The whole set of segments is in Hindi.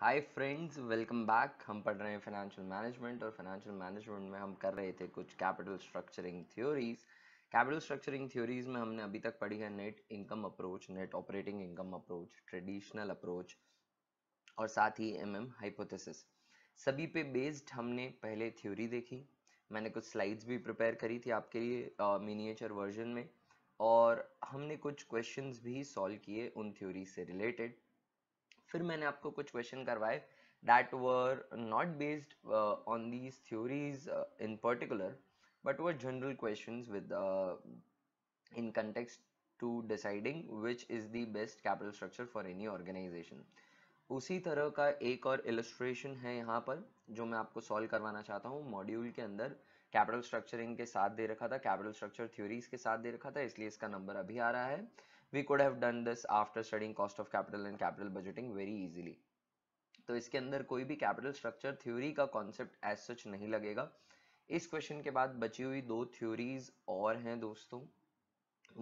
हाय फ्रेंड्स वेलकम बैक हम पढ़ रहे हैं फाइनेंशियल मैनेजमेंट और फाइनेंशियल मैनेजमेंट में हम कर रहे थे कुछ capital structuring theories capital structuring theories में हमने अभी तक पढ़ी है net income approach net operating income approach traditional approach और साथ ही एम एम हाइपोथेसिस सभी पे बेस्ड हमने पहले थ्योरी देखी मैंने कुछ स्लाइड्स भी प्रिपेयर करी थी आपके लिए मिनिएचर uh, वर्जन में और हमने कुछ क्वेश्चंस भी सॉल्व किए उन थ्योरी से रिलेटेड फिर मैंने आपको कुछ क्वेश्चन करवाए that were not based uh, on these theories uh, in particular but were general questions with uh, in context to deciding which is the best capital structure for any organization उसी तरह का एक और इलस्ट्रेशन है यहाँ पर जो मैं आपको सॉल्व करवाना चाहता हूँ मॉड्यूल के अंदर कैपिटल स्ट्रक्चरिंग के साथ दे रखा था कैपिटल स्ट्रक्चर थ्योरीज के साथ दे रखा था इसलिए इसका नंबर अभी आ रहा है we could have done this after studying cost of capital and capital budgeting very easily तो इसके अंदर कोई भी कैपिटल स्ट्रक्चर थ्योरी का कॉन्सेप्ट एज सच नहीं लगेगा इस क्वेश्चन के बाद बची हुई दो थ्योरीज और हैं दोस्तों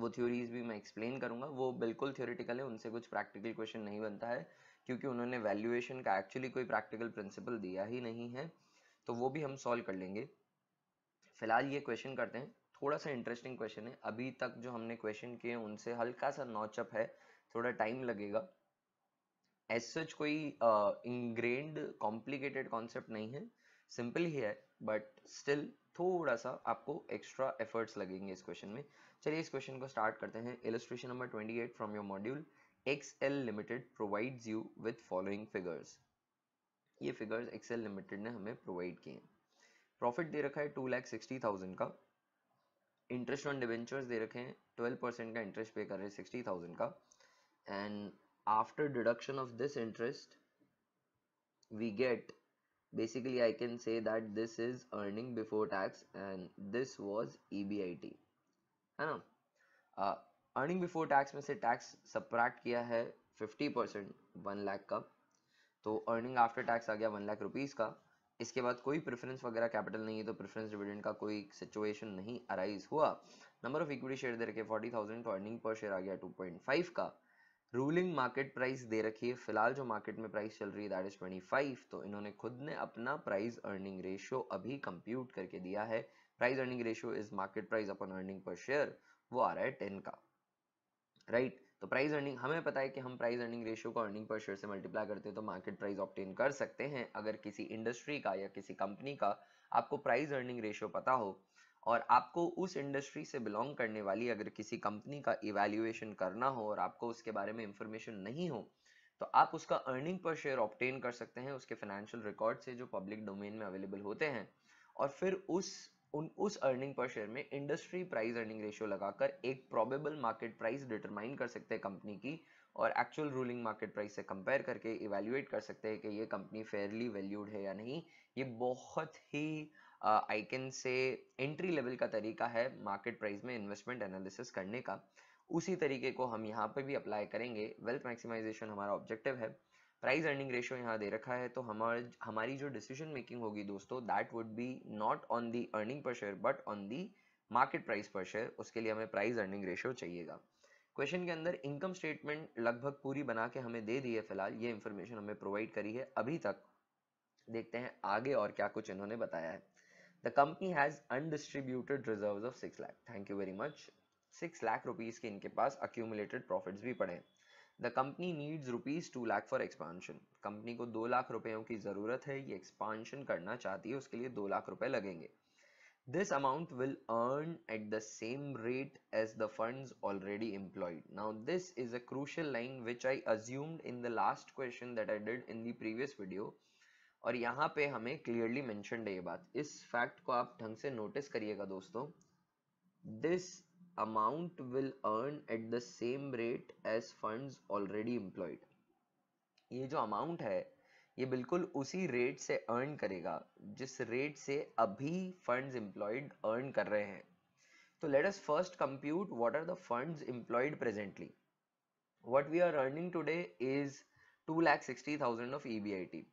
वो थ्योरीज भी मैं एक्सप्लेन करूंगा वो बिल्कुल थ्योरिटिकल है उनसे कुछ प्रैक्टिकल क्वेश्चन नहीं बनता है क्योंकि उन्होंने वैल्यूएशन का एक्चुअली कोई प्रैक्टिकल प्रिंसिपल दिया ही नहीं है तो वो भी हम सॉल्व कर लेंगे फिलहाल ये क्वेश्चन करते हैं थोड़ा सा इंटरेस्टिंग क्वेश्चन है अभी तक जो हमने क्वेश्चन किए उनसे हल्का सा नॉचअप है थोड़ा टाइम लगेगा एज सच कोई इंग्रेंड कॉम्प्लिकेटेड कॉन्सेप्ट नहीं है सिंपल ही है बट स्टिल थोड़ा सा आपको एक्स्ट्रा एफर्ट्स लगेंगे इस क्वेश्चन में चलिए इस क्वेश्चन को स्टार्ट करते हैं illustration number 28 from your module X L limited provides you with following figures ये फिगर्स एक्सएल लिमिटेड ने हमें प्रोवाइड किए हैं प्रॉफिट दे रखा है टू लैख सिक्सटी थाउजेंड का इंटरेस्ट ऑन डिवेंचर्स दे रखे हैं ट्वेल्व परसेंट का इंटरेस्ट पे कर रहे हैं सिक्सटी थाउजेंड का and after deduction of this interest we get basically I can say that this is earning before tax and this was E B I T है ना अर्निंग बिफोर टैक्स में से टैक्स सप्रैक्ट किया है फिफ्टी परसेंट वन लैख का तो अर्निंग आफ्टर टैक्स आ गया वन लाख रुपीज़ का इसके बाद कोई प्रेफरेंस वगैरह कैपिटल नहीं है तो प्रेफरेंस डिविडेंड का कोई सिचुएशन नहीं अराइज हुआ नंबर ऑफ इक्विटी शेयर दे रखे फोर्टी थाउजेंड तो अर्निंग पर शेयर आ गया टू पॉइंट फाइव का रूलिंग मार्केट प्राइस दे रखी है फिलहाल जो मार्केट में प्राइस चल रही है दैट इज ट्वेंटी फाइव तो इन्होंने खुद ने अपना प्राइस अर्निंग रेशियो अभी कंप्यूट करके दिया है price earning ratio is market price upon earning पर शेयर वो आ रहा है टेन का राइट right? तो प्राइस अर्निंग हमें पता है कि हम प्राइस अर्निंग रेशियो को अर्निंग पर शेयर से मल्टीप्लाई करते हैं तो मार्केट प्राइस ऑप्टेन कर सकते हैं अगर किसी इंडस्ट्री का या किसी कंपनी का आपको प्राइस अर्निंग रेशियो पता हो और आपको उस इंडस्ट्री से बिलोंग करने वाली अगर किसी कंपनी का इवेल्युएशन करना हो और आपको उसके बारे में इंफॉर्मेशन नहीं हो तो आप उसका अर्निंग पर शेयर ऑप्टेन कर सकते हैं उसके फाइनेंशियल रिकॉर्ड से जो पब्लिक डोमेन में अवेलेबल होते हैं और फिर उस उन उस अर्निंग पर शेयर में इंडस्ट्री प्राइस अर्निंग रेशियो लगाकर एक प्रोबेबल मार्केट प्राइस डिटरमाइन कर सकते हैं कंपनी की और एक्चुअल रूलिंग मार्केट प्राइस से कंपेयर करके इवेल्युएट कर सकते हैं कि ये कंपनी फेयरली वैल्यूड है या नहीं ये बहुत ही I can say entry level का तरीका है मार्केट प्राइस में इन्वेस्टमेंट एनालिसिस करने का उसी तरीके को हम यहाँ पर भी अप्लाई करेंगे वेल्थ मैक्सिमाइजेशन हमारा ऑब्जेक्टिव है प्राइस अर्निंग रेशियो यहाँ दे रखा है तो हमार हमारी जो डिसीजन मेकिंग होगी दोस्तों that would be not on the earning पर share but on the market price per share उसके लिए हमें प्राइस अर्निंग रेशियो चाहिएगा क्वेश्चन के अंदर इनकम स्टेटमेंट लगभग पूरी बना के हमें दे दी है फिलहाल ये इन्फॉर्मेशन हमें प्रोवाइड करी है अभी तक देखते हैं आगे और क्या कुछ इन्होंने बताया है the company has undistributed reserve of six lakh thank you very much six lakh rupees के इनके पास अक्यूमुलेटेड प्रॉफिट्स भी पड़े हैं the company needs rupees two lakh for expansion company को दो लाख रुपयों की जरूरत है ये एक्सपांशन करना चाहती है उसके लिए दो लाख रुपए लगेंगे this amount will earn at the same rate as the fund already employed now this is a crucial line which I assumed in the last question that I did in the previous video और यहाँ पे हमें क्लियरली मैंशनड है ये बात इस फैक्ट को आप ढंग से नोटिस करिएगा दोस्तों this amount will earn at the same rate as funds already employed ये जो amount है ये बिल्कुल उसी रेट से अर्न करेगा जिस रेट से अभी फंड्स एम्प्लॉयड अर्न कर रहे हैं तो let us first compute what are the funds employed presently what we are earning today is two lakh sixty thousand of E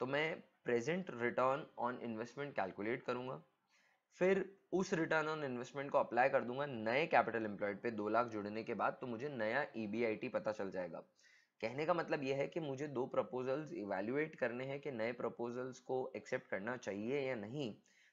तो मैं present return on investment calculate करूंगा फिर उस रिटर्न ऑन इन्वेस्टमेंट को अप्लाई कर दूंगा नए कैपिटल एम्प्लॉयड पे दो लाख जुड़ने के बाद तो मुझे नया ई e पता चल जाएगा कहने का मतलब यह है कि मुझे दो प्रपोजल्स इवेल्युएट करने हैं कि नए प्रपोजल्स को एक्सेप्ट करना चाहिए या नहीं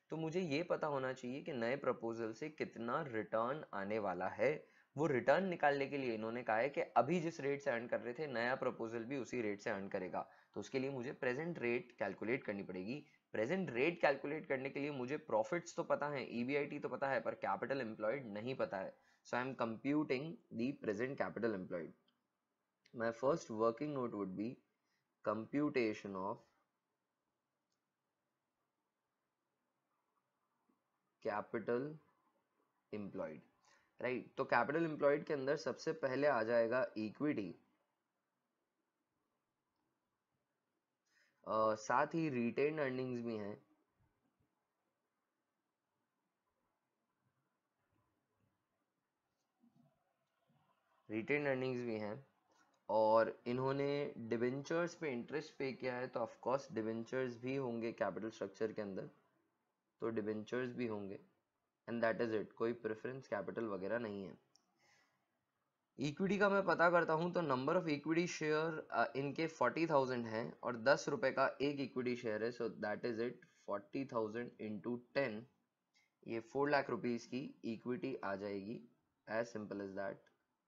तो मुझे ये पता होना चाहिए कि नए प्रपोजल से कितना रिटर्न आने वाला है वो रिटर्न निकालने के लिए इन्होंने कहा है कि अभी जिस रेट से अर्न कर रहे थे नया प्रपोजल भी उसी रेट से अर्न करेगा तो उसके लिए मुझे प्रेजेंट रेट कैलकुलेट करनी पड़ेगी प्रेजेंट रेट कैलकुलेट करने के लिए मुझे प्रॉफिट्स तो पता है ईबीआईटी e तो पता है पर कैपिटल एम्प्लॉयड नहीं पता है so I am computing the present capital employed my first working note would be computation of capital employed right तो कैपिटल एम्प्लॉयड के अंदर सबसे पहले आ जाएगा इक्विटी साथ ही रिटेन अर्निंग्स भी हैं रिटेन अर्निंग्स भी हैं और इन्होंने डिवेंचर्स पे इंटरेस्ट पे किया है तो ऑफ कोर्स डिवेंचर्स भी होंगे कैपिटल स्ट्रक्चर के अंदर तो डिवेंचर्स भी होंगे एंड दैट इज़ इट कोई प्रेफरेंस कैपिटल वगैरह नहीं है इक्विटी का मैं पता करता हूँ तो नंबर ऑफ इक्विटी शेयर इनके फोर्टी थाउजेंड है और दस रुपए का एक इक्विटी शेयर है so that is it forty thousand into ten ये फोर लाख रुपीज की इक्विटी आ जाएगी as simple as that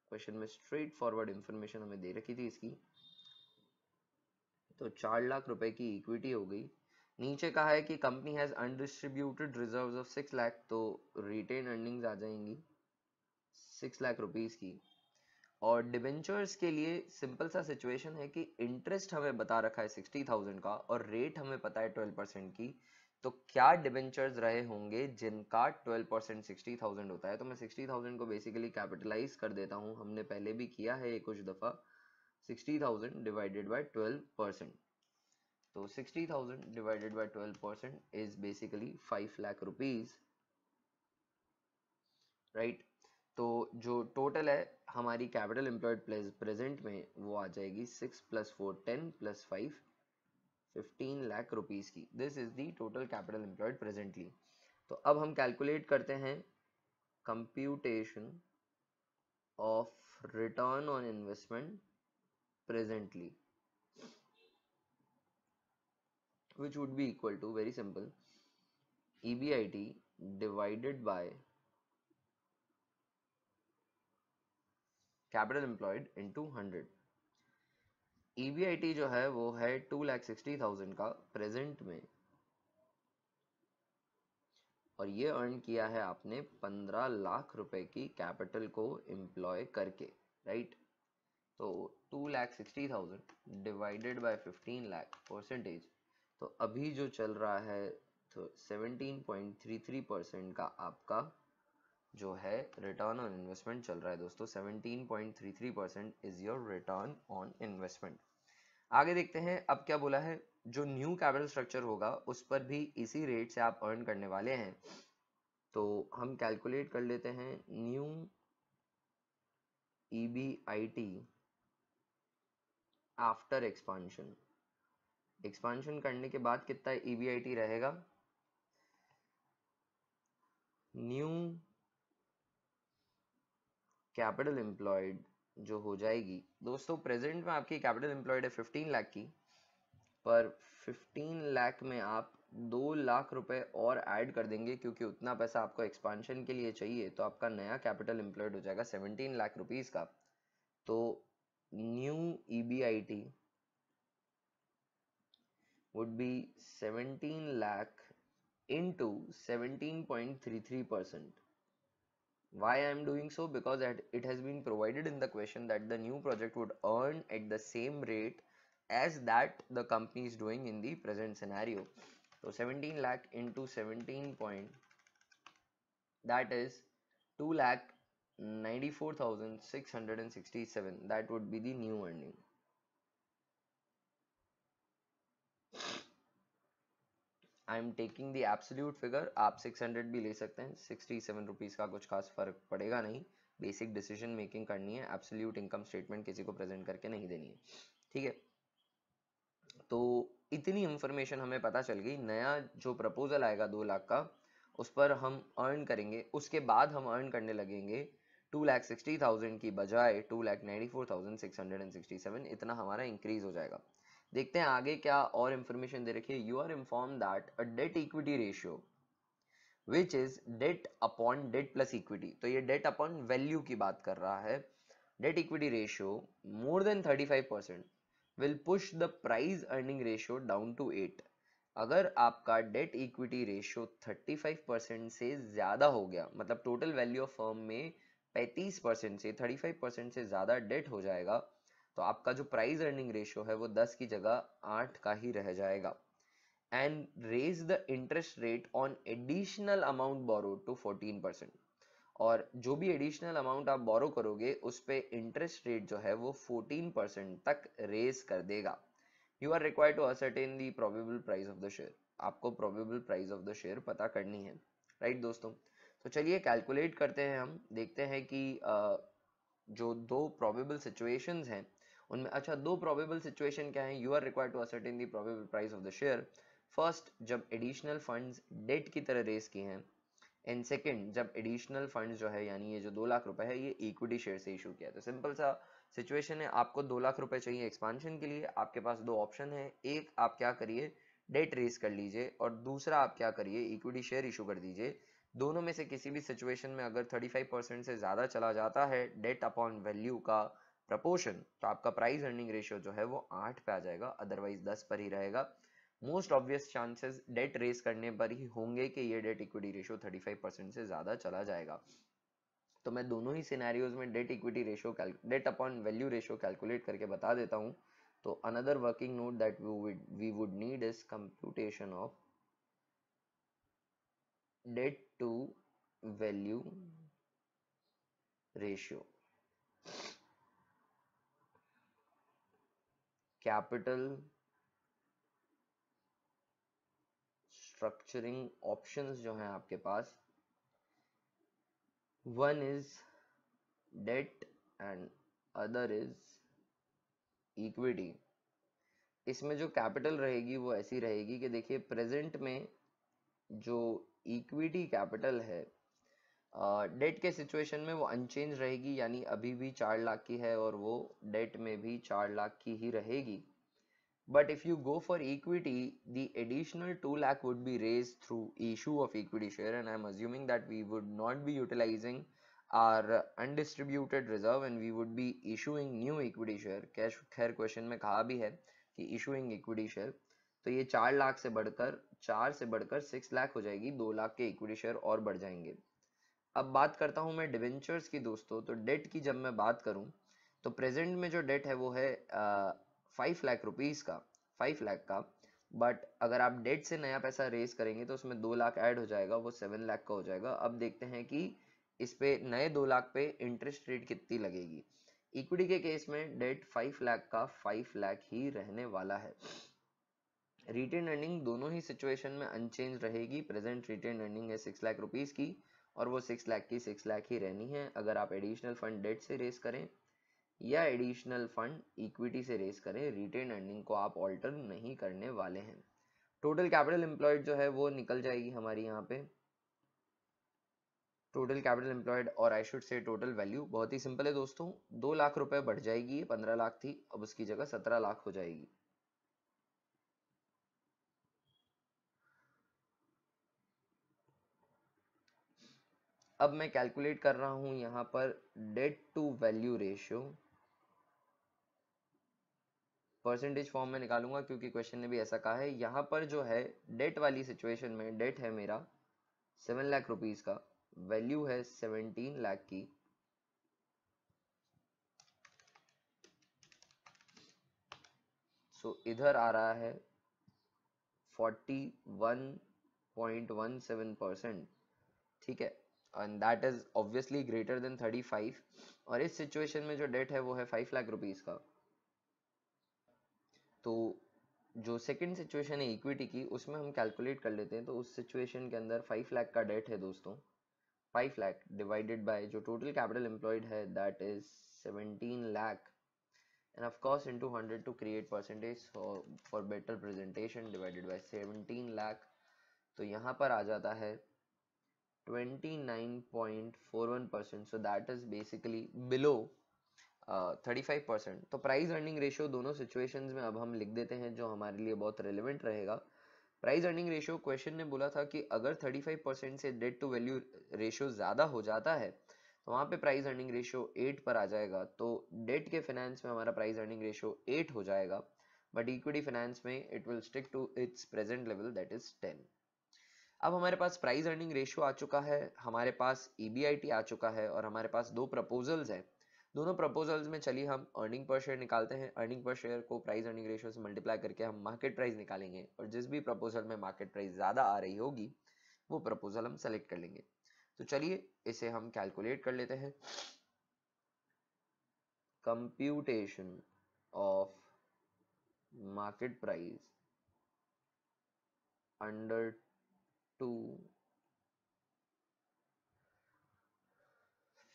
question में स्ट्रेट फॉरवर्ड इंफॉर्मेशन हमें दे रखी थी इसकी तो चार लाख रुपए की इक्विटी हो गई नीचे कहा है कि company has undistributed reserves of six lakh तो रिटेन अर्निंग्स आ जाएंगी सिक्स लाख रुपीज की और डिबेंचर्स के लिए सिंपल सा सिचुएशन है कि इंटरेस्ट हमें बता रखा है सिक्सटी थाउजेंड का और रेट हमें पता है ट्वेल्व परसेंट की तो क्या डिबेंचर्स रहे होंगे जिनका ट्वेल्व परसेंट सिक्सटी थाउजेंड होता है तो मैं सिक्सटी थाउजेंड को बेसिकली कैपिटलाइज कर देता हूँ हमने पहले भी किया है ये कुछ दफ़ा sixty thousand divided by twelve percent तो sixty thousand divided by twelve percent is basically five lakh rupees right तो जो टोटल है हमारी कैपिटल एम्प्लॉयड प्रेजेंट में वो आ जाएगी six plus four ten plus five fifteen lakh rupees की this is the total capital employed presently तो अब हम कैलकुलेट करते हैं computation of return on investment presently which would be equal to very simple E B I T divided by capital employed into hundred EBIT जो है वो है टू लैख सिक्सटी थाउजेंड का प्रेजेंट में और ये अर्न किया है आपने पंद्रह लाख रुपए की कैपिटल को एम्प्लॉय करके राइट तो two lakh sixty thousand divided by fifteen lakh percentage तो अभी जो चल रहा है तो seventeen point three three percent का आपका जो है रिटर्न ऑन इन्वेस्टमेंट चल रहा है दोस्तों 17.33 percent is your return on investment आगे देखते हैं अब क्या बोला है जो न्यू कैपिटल स्ट्रक्चर होगा उस पर भी इसी रेट से आप अर्न करने वाले हैं तो हम कैलकुलेट कर लेते हैं new E B I T after expansion expansion करने के बाद कितना ई बी आई टी रहेगा न्यू कैपिटल एम्प्लॉयड जो हो जाएगी दोस्तों प्रेजेंट में आपकी कैपिटल एम्प्लॉयड है फिफ्टीन लाख की पर फिफ्टीन लाख में आप दो लाख रुपए और ऐड कर देंगे क्योंकि उतना पैसा आपको एक्सपांशन के लिए चाहिए तो आपका नया कैपिटल एम्प्लॉयड हो जाएगा सेवनटीन लाख रुपीज का तो new E would be seventeen lakh into seventeen point three three percent Why I am doing so? Because it has been provided in the question that the new project would earn at the same rate as that the company is doing in the present scenario. So 17 lakh into 17 point that is 2 lakh 94,667 that would be the new earning I am taking the absolute figure आप 600 भी ले सकते हैं 67 सेवन रुपीज़ का कुछ खास फर्क पड़ेगा नहीं बेसिक डिसीजन मेकिंग करनी है एब्सोल्यूट इनकम स्टेटमेंट किसी को प्रेजेंट करके नहीं देनी है ठीक है तो इतनी इंफॉर्मेशन हमें पता चल गई नया जो प्रपोजल आएगा दो लाख का उस पर हम अर्न करेंगे उसके बाद हम अर्न करने लगेंगे टू लैख सिक्सटी थाउजेंड की बजाय two lakh ninety four thousand six hundred and sixty seven इतना हमारा इंक्रीज हो जाएगा देखते हैं आगे क्या और इंफॉर्मेशन दे रखी है you are inform that a debt equity ratio which is debt upon debt plus equity तो ये डेट अपॉन वैल्यू की बात कर रहा है debt equity ratio more than 35 percent will push the price earning ratio down to eight अगर आपका डेट इक्विटी रेशियो 35 परसेंट से ज़्यादा हो गया मतलब टोटल वैल्यू ऑफ फर्म में 35 परसेंट से 35 परसेंट से ज़्यादा डेट हो जाएगा तो आपका जो प्राइस अर्निंग रेशियो है वो दस की जगह आठ का ही रह जाएगा and raise the interest rate on additional amount borrow to fourteen percent और जो भी एडिशनल अमाउंट आप बोरो करोगे उस पर इंटरेस्ट रेट जो है वो 14 परसेंट तक रेज कर देगा you are require to ascertain the probable price of the share आपको probable price of the share पता करनी है राइट right, दोस्तों तो चलिए कैलकुलेट करते हैं हम देखते हैं कि जो दो प्रोबेबल सिचुएशंस हैं उनमें अच्छा दो प्रोबेबल सिचुएशन क्या है you are require to ascertain the probable price of the share first जब एडिशनल फंड्स डेट की तरह रेस किए हैं एंड सेकेंड जब एडिशनल फंड जो है यानी ये जो दो लाख रुपए है ये इक्विटी शेयर से इशू किया है तो सिंपल सा सिचुएशन है आपको दो लाख रुपए चाहिए एक्सपांशन के लिए आपके पास दो ऑप्शन है एक आप क्या करिए डेट रेस कर लीजिए और दूसरा आप क्या करिए इक्विटी शेयर इशू कर दीजिए दोनों में से किसी भी सिचुएशन में अगर 35 परसेंट से ज़्यादा चला जाता है डेट अपॉन वैल्यू का प्रपोर्शन तो आपका प्राइस अर्निंग रेशियो जो है वो आठ पे आ जाएगा अदरवाइज दस पर ही रहेगा most obvious chances debt raise करने पर ही होंगे कि ये debt equity ratio thirty five percent से ज़्यादा चला जाएगा तो मैं दोनों ही सिनेरियोज में debt equity ratio debt upon value ratio calculate करके बता देता हूँ तो another working note that we would need is computation of debt to value ratio capital structuring options जो हैं आपके पास one is debt and other is equity इसमें जो कैपिटल रहेगी वो ऐसी रहेगी कि देखिए प्रेजेंट में जो इक्विटी कैपिटल है डेट के सिचुएशन में वो अनचेंज रहेगी यानी अभी भी चार लाख की है और वो डेट में भी चार लाख की ही रहेगी but if you go for equity the additional two lakh would be raise through issue of equity share and I am assuming that we would not be utilising our undistributed reserve and we would be issuing new equity share cash खैर क्वेश्चन में कहा भी है कि इशूइंग इक्विटी शेयर तो ये चार लाख से बढ़कर चार से बढ़कर सिक्स लाख हो जाएगी दो लाख के इक्विटी शेयर और बढ़ जाएंगे अब बात करता हूँ मैं डिवेंचर्स की दोस्तों तो डेट की जब मैं बात करूँ तो प्रेजेंट में जो डेट है वो है फाइव लाख रुपीज़ का फाइव लाख का बट अगर आप डेट से नया पैसा रेज करेंगे तो उसमें दो लाख ऐड हो जाएगा वो सेवन लाख का हो जाएगा अब देखते हैं कि इस पे नए दो लाख पे इंटरेस्ट रेट कितनी लगेगी इक्विटी के केस में डेट फाइव लाख का फाइव लाख ही रहने वाला है रिटेन अर्निंग दोनों ही सिचुएशन में अनचेंज रहेगी प्रेजेंट रिटेन अर्निंग है सिक्स लाख रुपीज की और वो सिक्स लाख की सिक्स लाख ही रहनी है अगर आप एडिशनल फंड डेट से रेस करें या एडिशनल फंड इक्विटी से रेस करें रिटेन अर्निंग को आप ऑल्टर नहीं करने वाले हैं टोटल कैपिटल एम्प्लॉयड जो है वो निकल जाएगी हमारी यहाँ पे टोटल कैपिटल एम्प्लॉयड और I should say total value बहुत ही सिंपल है दोस्तों दो लाख रुपए बढ़ जाएगी पंद्रह लाख थी अब उसकी जगह सत्रह लाख हो जाएगी अब मैं कैलकुलेट कर रहा हूं यहां पर debt to value ratio percentage form में निकालूंगा क्योंकि क्वेश्चन ने भी ऐसा कहा है यहां पर जो है डेट वाली सिचुएशन में डेट है मेरा सेवन लाख रुपीज का वैल्यू है सेवनटीन लाख की सो so, इधर आ रहा है forty one point one seven percent ठीक है and that is obviously greater than thirty five और इस सिचुएशन में जो डेट है वो है फाइव लाख रुपीज़ का तो जो सेकेंड सिचुएशन है इक्विटी की उसमें हम कैलकुलेट कर लेते हैं तो उस सिचुएशन के अंदर फाइव लाख का डेट है दोस्तों फाइव लाख डिवाइडेड बाय जो टोटल कैपिटल एम्प्लॉयड है that is seventeen lakh and of course into 100 to create percentage for better presentation divided by 17 lakh तो यहाँ पर आ जाता है 29.41 percent so that is basically below 35 percent तो प्राइस अर्निंग रेशियो दोनों सिचुएशंस में अब हम लिख देते हैं जो हमारे लिए बहुत रेलिवेंट रहेगा प्राइस अर्निंग रेशियो क्वेश्चन ने बोला था कि अगर 35 परसेंट से डेट टू वैल्यू रेशियो ज़्यादा हो जाता है तो वहाँ पे प्राइस अर्निंग रेशियो एट पर आ जाएगा तो डेट के फाइनेंस में हमारा प्राइस अर्निंग रेशियो एट हो जाएगा बट इक्विटी फाइनेंस में it will stick to its present level that is ten अब हमारे पास प्राइस अर्निंग रेशियो आ चुका है हमारे पास ई आ चुका है और हमारे पास दो प्रपोजल्स हैं दोनों प्रपोजल्स में चलिए हम अर्निंग पर शेयर निकालते हैं अर्निंग पर शेयर को प्राइस अर्निंग रेशियो से मल्टीप्लाई करके हम मार्केट प्राइस निकालेंगे और जिस भी प्रपोजल में मार्केट प्राइस ज़्यादा आ रही होगी वो प्रपोजल हम सेलेक्ट कर लेंगे तो चलिए इसे हम कैलकुलेट कर लेते हैं computation of market price under to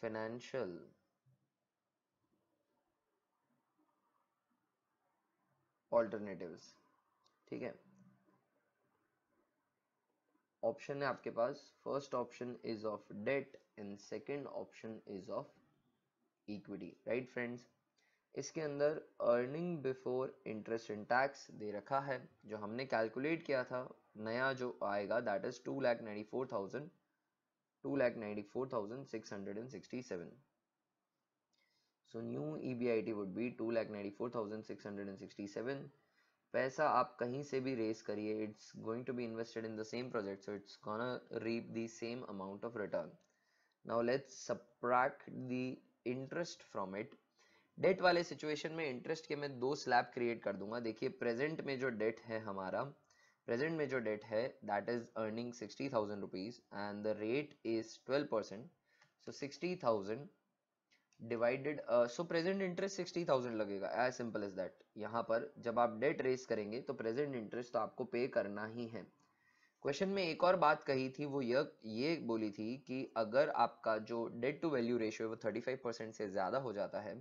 financial alternatives ठीक है ऑप्शन है आपके पास first option is of debt and second option is of equity right friends इसके अंदर earning before interest in tax दे रखा है जो हमने कैलकुलेट किया था नया जो आएगा that is two lakh ninety four thousand two lakh ninety four thousand six hundred and sixty seven so new E B I T would be two lakh ninety four thousand six hundred and sixty seven पैसा आप कहीं से भी रेस करिए it's going to be invested in the same project so it's gonna reap the same amount of return now let's subtract the interest from it debt वाले सिचुएशन में इंटरेस्ट के मैं दो स्लैब क्रिएट कर दूंगा देखिए प्रेजेंट में जो डेट है हमारा प्रेजेंट में जो डेट है that is earning sixty thousand rupees and the rate is twelve percent so sixty thousand divided so present interest sixty thousand लगेगा एज सिंपल इज दैट यहाँ पर जब आप डेट रेस करेंगे तो प्रेजेंट इंटरेस्ट तो आपको पे करना ही है क्वेश्चन में एक और बात कही थी वो यह ये बोली थी कि अगर आपका जो डेट टू वैल्यू रेशियो है वो थर्टी फाइव परसेंट से ज़्यादा हो जाता है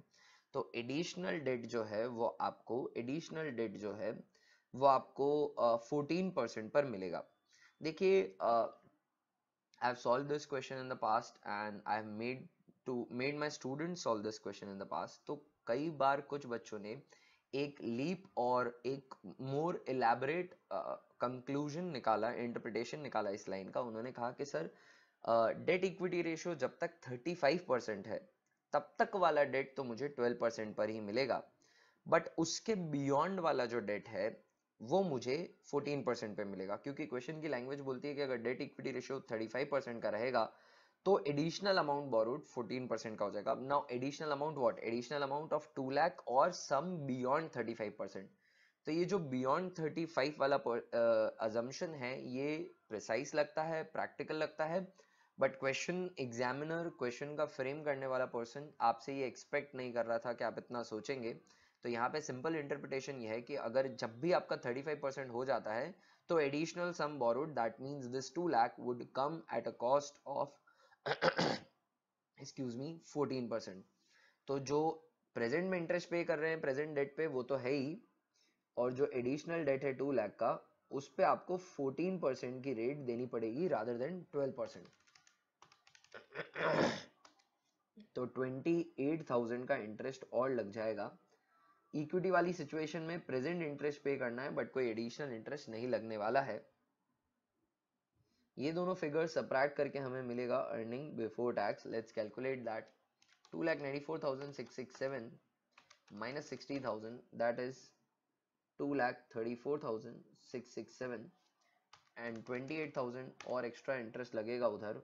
तो एडिशनल डेट जो है वो आपको एडिशनल डेट जो है वो आपको फोर्टीन परसेंट पर मिलेगा देखिए I have solve this question in the past and I have made to made my student solve this question in the past तो कई बार कुछ बच्चों ने एक लीप और एक मोर एलेबरेट कंक्लूजन निकाला इंटरप्रिटेशन निकाला इस लाइन का उन्होंने कहा कि सर डेट इक्विटी रेशियो जब तक 35 परसेंट है तब तक वाला डेट तो मुझे 12 परसेंट पर ही मिलेगा बट उसके बियॉन्ड वाला जो डेट है वो मुझे 14 परसेंट पे मिलेगा क्योंकि क्वेश्चन की लैंग्वेज बोलती है कि अगर डेट इक्विटी रेशियो 35 परसेंट का रहेगा तो एडिशनल अमाउंट बोरोड 14 परसेंट का हो जाएगा now additional amount what additional amount of two lakh और सम बियॉन्ड 35 परसेंट तो ये जो बियॉन्ड 35 वाला अजम्पन uh, है ये प्रिसाइस लगता है प्रैक्टिकल लगता है बट क्वेश्चन एग्जामिनर क्वेश्चन का फ्रेम करने वाला पर्सन आपसे ये एक्सपेक्ट नहीं कर रहा था कि आप इतना सोचेंगे तो यहाँ पे सिंपल इंटरप्रिटेशन ये है कि अगर जब भी आपका 35 परसेंट हो जाता है तो additional sum borrowed that means this 2 lakh would come at a cost of excuse me 14 तो जो प्रेजेंट में इंटरेस्ट पे कर रहे हैं प्रेजेंट डेट पे वो तो है ही और जो एडिशनल डेट है टू लैख का उस पर आपको 14 परसेंट की रेट देनी पड़ेगी रादर देन 12 परसेंट तो 28,000 का इंटरेस्ट और लग जाएगा इक्विटी वाली सिचुएशन में प्रेजेंट इंटरेस्ट पे करना है बट कोई एडिशनल इंटरेस्ट नहीं लगने वाला है ये दोनों फिगर सप्रैक्ट करके हमें मिलेगा earning before tax let's calculate that two lakh ninety four thousand six six seven minus sixty thousand thousand that is two lakh thirty four six six seven and twenty eight thousand और एक्स्ट्रा इंटरेस्ट लगेगा उधर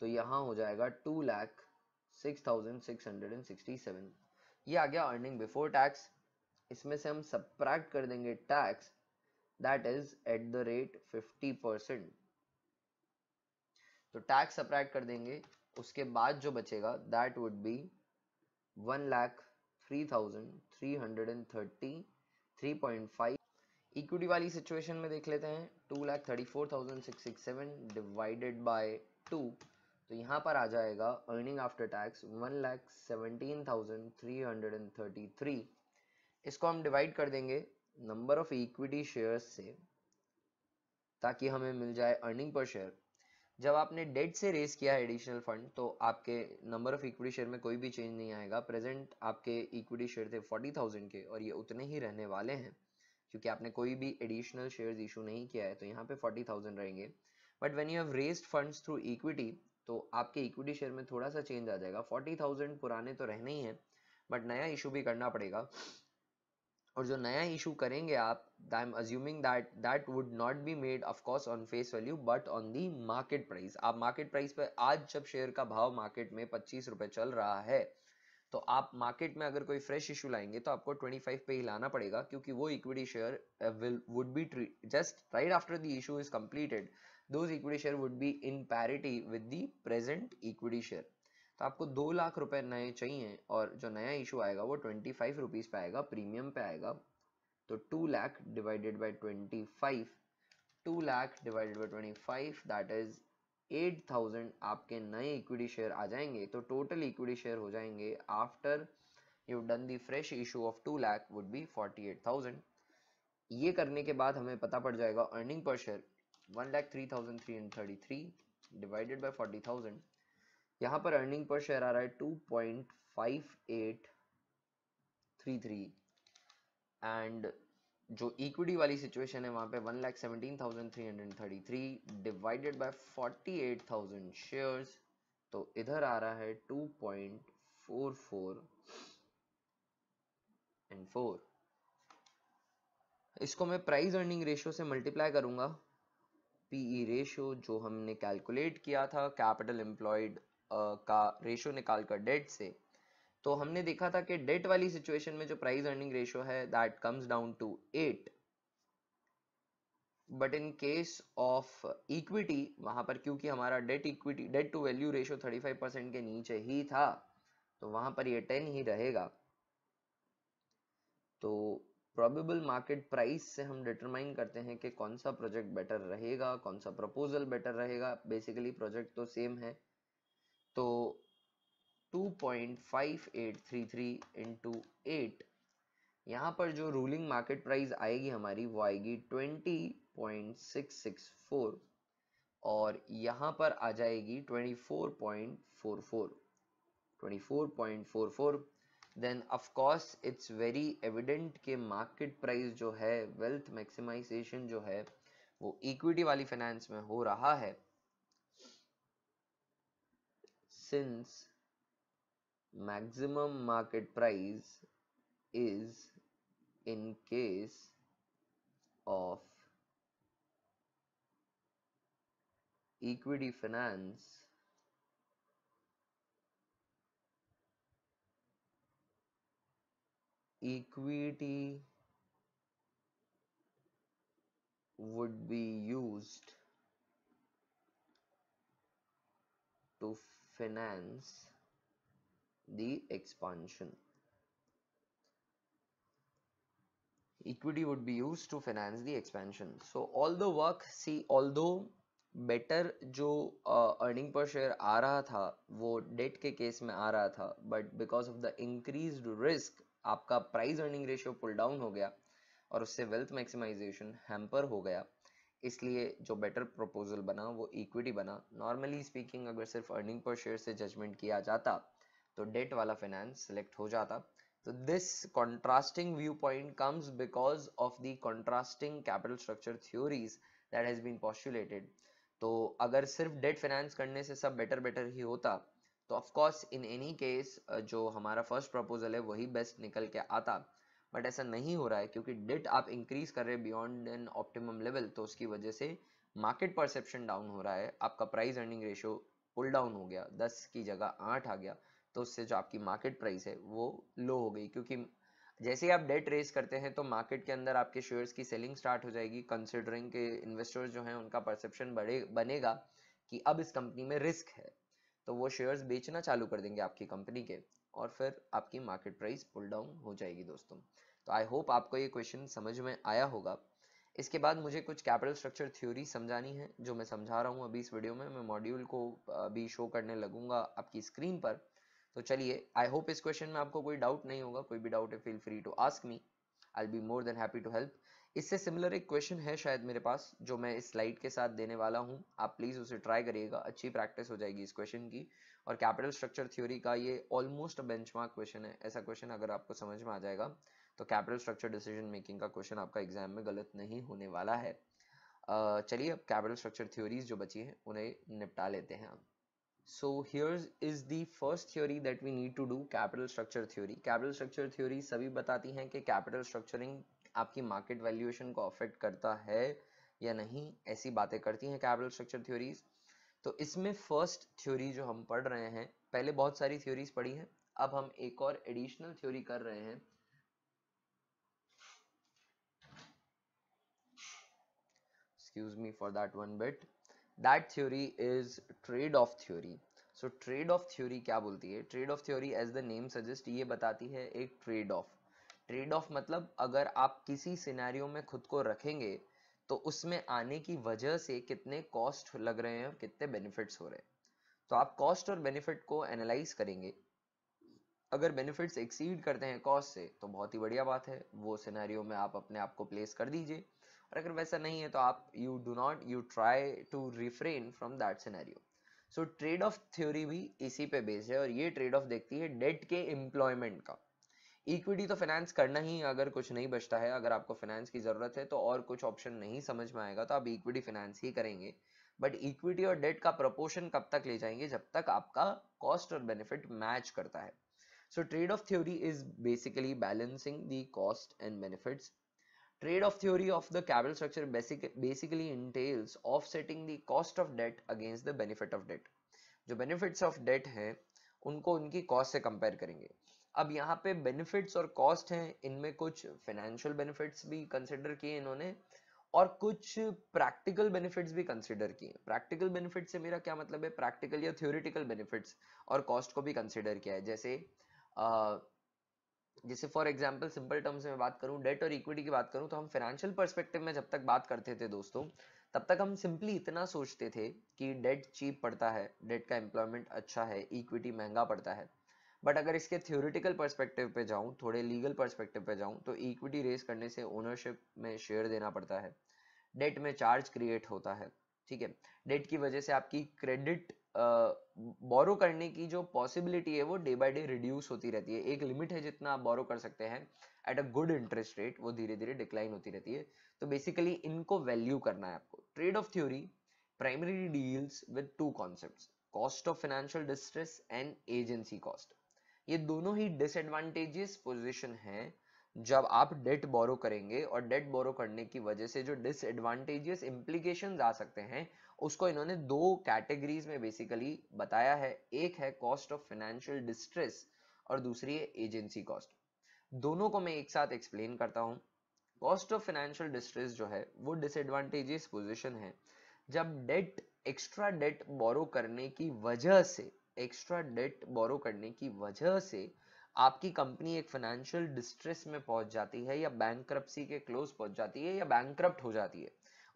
तो यहाँ हो जाएगा two lakh six thousand six hundred and sixty seven ये आ गया अर्निंग बिफोर टैक्स इसमें से हम सप्रैक्ट कर देंगे tax that is at the rate fifty percent तो टैक्स सप्रैक्ट कर देंगे उसके बाद जो बचेगा that would be one lakh three thousand three hundred and thirty three point five equity वाली सिचुएशन में देख लेते हैं two lakh thirty four thousand six six seven divided by two तो यहाँ पर आ जाएगा earning after tax one lakh seventeen thousand three hundred and thirty three इसको हम डिवाइड कर देंगे नंबर ऑफ इक्विटी शेयर्स से ताकि हमें मिल जाए अर्निंग पर शेयर जब आपने डेट से रेस किया है एडिशनल फंड तो आपके नंबर ऑफ इक्विटी शेयर में कोई भी चेंज नहीं आएगा प्रेजेंट आपके इक्विटी शेयर थे फोर्टी थाउजेंड के और ये उतने ही रहने वाले हैं क्योंकि आपने कोई भी एडिशनल शेयर्स इशू नहीं किया है तो यहाँ पे फोर्टी थाउजेंड रहेंगे but when you have raised funds through equity तो आपके इक्विटी शेयर में थोड़ा सा चेंज आ जाएगा फोर्टी थाउजेंड पुराने तो रहने ही हैं बट नया इशू भी करना पड़ेगा और जो नया इशू करेंगे आप I am assuming that that would not be made of course on face value but on the market price आप मार्केट प्राइस पर आज जब शेयर का भाव मार्केट में पच्चीस रुपये चल रहा है तो आप मार्केट में अगर कोई फ्रेश इशू लाएंगे तो आपको ट्वेंटी फाइव पे ही लाना पड़ेगा क्योंकि वो equity share will would be just right after the issue is completed those equity share would be in parity with the present equity share तो आपको दो लाख रुपए नए चाहिए और जो नया इशू आएगा वो ट्वेंटी फाइव रुपीज पे आएगा प्रीमियम पे आएगा तो two lakh divided by twenty five two lakh divided by twenty five that is eight thousand आपके नए इक्विटी शेयर आ जाएंगे तो टोटल इक्विटी शेयर हो जाएंगे after you done the fresh issue of two lakh would be forty eight thousand ये करने के बाद हमें पता पड़ जाएगा अर्निंग पर share one lakh three thousand three hundred thirty three divided by forty thousand यहाँ पर अर्निंग पर शेयर आ रहा है two point five eight three three and जो इक्विटी वाली सिचुएशन है वहाँ पे one lakh seventeen thousand three hundred thirty three divided by forty eight thousand shares तो इधर आ रहा है two point four four and four इसको मैं प्राइस अर्निंग रेशियो से मल्टीप्लाई करूंगा पी रेशो e जो हमने कैलकुलेट किया था कैपिटल एम्प्लॉयड का रेशो निकाल कर डेट से तो हमने देखा था कि डेट वाली सिचुएशन में जो प्राइस अर्निंग रेशो है that comes down to eight but in case of equity वहां पर क्योंकि हमारा debt equity debt to value ratio 35 percent के नीचे ही था तो वहां पर ये 10 ही रहेगा तो प्रोबेबल मार्केट प्राइस से हम डिटरमाइन करते हैं कि कौन सा प्रोजेक्ट बेटर रहेगा कौन सा प्रपोजल बेटर रहेगा बेसिकली प्रोजेक्ट तो सेम है तो 2.5833 पॉइंट एट यहाँ पर जो रूलिंग मार्केट प्राइस आएगी हमारी वो आएगी 20.664 और यहाँ पर आ जाएगी 24.44 24.44 then of course it's very evident के मार्केट प्राइस जो है वेल्थ मैक्सिमाइजेशन जो है वो इक्विटी वाली फाइनेंस में हो रहा है since maximum market price is in case of equity finance equity would be use to finance the expansion equity would be use to finance the expansion so all the work see all though better जो अर्निंग पर शेयर आ रहा था वो डेट के केस में आ रहा था but because of the increase risk आपका price earning ratio pull down हो गया और उससे वेल्थ मैक्सिमाइजेशन हैम्पर हो गया इसलिए जो बेटर प्रपोजल बना वो इक्विटी बना नॉर्मली स्पीकिंग अगर सिर्फ अर्निंग पर शेयर से जजमेंट किया जाता तो डेट वाला फाइनेंस सिलेक्ट हो जाता तो this contrasting view point comes because of the contrasting capital structure theories that has been postulated तो अगर सिर्फ डेट फाइनेंस करने से सब बेटर बेटर ही होता तो ऑफकोर्स इन एनी केस जो हमारा फर्स्ट प्रपोजल है वही बेस्ट निकल के आता बट ऐसा नहीं हो रहा है क्योंकि डिट आप इंक्रीज कर रहे बियॉन्ड एन ऑप्टिमम लेवल तो उसकी वजह से मार्केट परसेप्शन डाउन हो रहा है आपका price earning ratio pull down हो गया दस की जगह आठ आ गया तो उससे जो आपकी मार्केट प्राइस है वो लो हो गई क्योंकि जैसे ही आप डेट रेस करते हैं तो मार्केट के अंदर आपके शेयर्स की सेलिंग स्टार्ट हो जाएगी कंसिडरिंग के इन्वेस्टर्स जो हैं उनका परसेप्शन बढ़े बनेगा कि अब इस कंपनी में रिस्क है तो वो शेयर्स बेचना चालू कर देंगे आपकी कंपनी के और फिर आपकी मार्केट प्राइस पुल डाउन हो जाएगी दोस्तों तो आई होप आपको ये क्वेश्चन समझ में आया होगा इसके बाद मुझे कुछ कैपिटल स्ट्रक्चर थ्योरी समझानी है जो मैं समझा रहा हूँ अभी इस वीडियो में मैं मॉड्यूल को अभी शो करने लगूंगा आपकी स्क्रीन पर तो चलिए आई होप इस क्वेश्चन में आपको कोई डाउट नहीं होगा कोई भी डाउट है feel free to ask me I be more than happy to help इससे सिमिलर एक क्वेश्चन है शायद मेरे पास जो मैं इस स्लाइड के साथ देने वाला हूँ आप प्लीज़ उसे ट्राई करिएगा अच्छी प्रैक्टिस हो जाएगी इस क्वेश्चन की और कैपिटल स्ट्रक्चर थ्योरी का ये ऑलमोस्ट मार्क क्वेश्चन है ऐसा क्वेश्चन अगर आपको समझ में आ जाएगा तो कैपिटल स्ट्रक्चर डिसीजन मेकिंग का क्वेश्चन आपका एग्जाम में गलत नहीं होने वाला है चलिए अब कैपिटल स्ट्रक्चर थ्योरीज जो बची हैं उन्हें निपटा लेते हैं so here is the first theory that we need to do capital structure theory capital structure theory सभी बताती हैं कि कैपिटल स्ट्रक्चरिंग आपकी मार्केट वैल्यूएशन को अफेक्ट करता है या नहीं ऐसी बातें करती हैं कैपिटल स्ट्रक्चर थ्योरीज तो इसमें फर्स्ट थ्योरी जो हम पढ़ रहे हैं पहले बहुत सारी थ्योरीज पढ़ी हैं अब हम एक और एडिशनल थ्योरी कर रहे हैं excuse me for that one bit that theory is trade off theory so trade off theory क्या बोलती है trade off theory as the name suggest ये बताती है एक ट्रेड ऑफ ट्रेड ऑफ मतलब अगर आप किसी सिनेरियो में खुद को रखेंगे तो उसमें आने की वजह से कितने कॉस्ट लग रहे हैं और कितने बेनिफिट्स हो रहे हैं तो आप कॉस्ट और बेनिफिट को एनालाइज करेंगे अगर बेनिफिट्स एक्सीड करते हैं कॉस्ट से तो बहुत ही बढ़िया बात है वो सिनेरियो में आप अपने आप को प्लेस कर दीजिए और अगर वैसा नहीं है तो आप you do not you try to refrain from that scenario so trade off theory भी इसी पे बेस्ड है और ये ट्रेड ऑफ देखती है डेट के एम्प्लॉयमेंट का इक्विटी तो फाइनेंस करना ही अगर कुछ नहीं बचता है अगर आपको फाइनेंस की ज़रूरत है तो और कुछ ऑप्शन नहीं समझ में आएगा तो आप इक्विटी फाइनेंस ही करेंगे बट इक्विटी और डेट का प्रपोर्शन कब तक ले जाएंगे जब तक आपका कॉस्ट और बेनिफिट मैच करता है so trade off theory is basically balancing the cost and benefits trade off theory of the capital structure basically entails entails offsetting the cost of debt against the benefit of debt जो बेनिफिट्स ऑफ डेट हैं उनको उनकी कॉस्ट से कंपेयर करेंगे अब यहाँ पे बेनिफिट्स और कॉस्ट हैं इनमें कुछ फाइनेंशियल बेनिफिट्स भी कंसिडर किए इन्होंने और कुछ प्रैक्टिकल बेनिफिट्स भी कंसिडर किए प्रैक्टिकल बेनिफिट से मेरा क्या मतलब है प्रैक्टिकल या थ्योरिटिकल बेनिफिट्स और कॉस्ट को भी कंसिडर किया है जैसे आ, जैसे फॉर एग्जाम्पल सिंपल टर्म्स में बात करूँ डेट और इक्विटी की बात करूँ तो हम फाइनेंशियल परस्पेक्टिव में जब तक बात करते थे दोस्तों तब तक हम सिंपली इतना सोचते थे कि डेट चीप पड़ता है डेट का एम्प्लॉयमेंट अच्छा है इक्विटी महंगा पड़ता है बट अगर इसके थ्योरिटिकल परस्पेक्टिव पे जाऊँ थोड़े लीगल परस्पेक्टिव पे जाऊँ तो इक्विटी रेस करने से ओनरशिप में शेयर देना पड़ता है डेट में चार्ज क्रिएट होता है ठीक है डेट की वजह से आपकी क्रेडिट बोरो करने की जो पॉसिबिलिटी है वो डे बाय डे रिड्यूस होती रहती है एक लिमिट है जितना आप बोरो कर सकते हैं at a good interest rate वो धीरे धीरे डिक्लाइन होती रहती है तो बेसिकली इनको वैल्यू करना है आपको trade off theory primary deals with two concept cost of financial distress and agency cost ये दोनों ही डिसएडवांटेजेस पोजीशन है जब आप डेट बोरो करेंगे और डेट बोरो करने की वजह से जो डिसएडवांटेजेस इम्प्लीकेशन आ सकते हैं उसको इन्होंने दो कैटेगरीज में बेसिकली बताया है एक है कॉस्ट ऑफ फाइनेंशियल डिस्ट्रेस और दूसरी है एजेंसी कॉस्ट दोनों को मैं एक साथ एक्सप्लेन करता हूँ कॉस्ट ऑफ फाइनेंशियल डिस्ट्रेस जो है वो डिसएडवांटेजेस पोजिशन है जब डेट एक्स्ट्रा डेट बोरो करने की वजह से एक्स्ट्रा डेट बोरो करने की वजह से आपकी कंपनी एक फाइनेंशियल डिस्ट्रेस में पहुंच जाती है या बैंक के क्लोज पहुंच जाती है या बैंक हो जाती है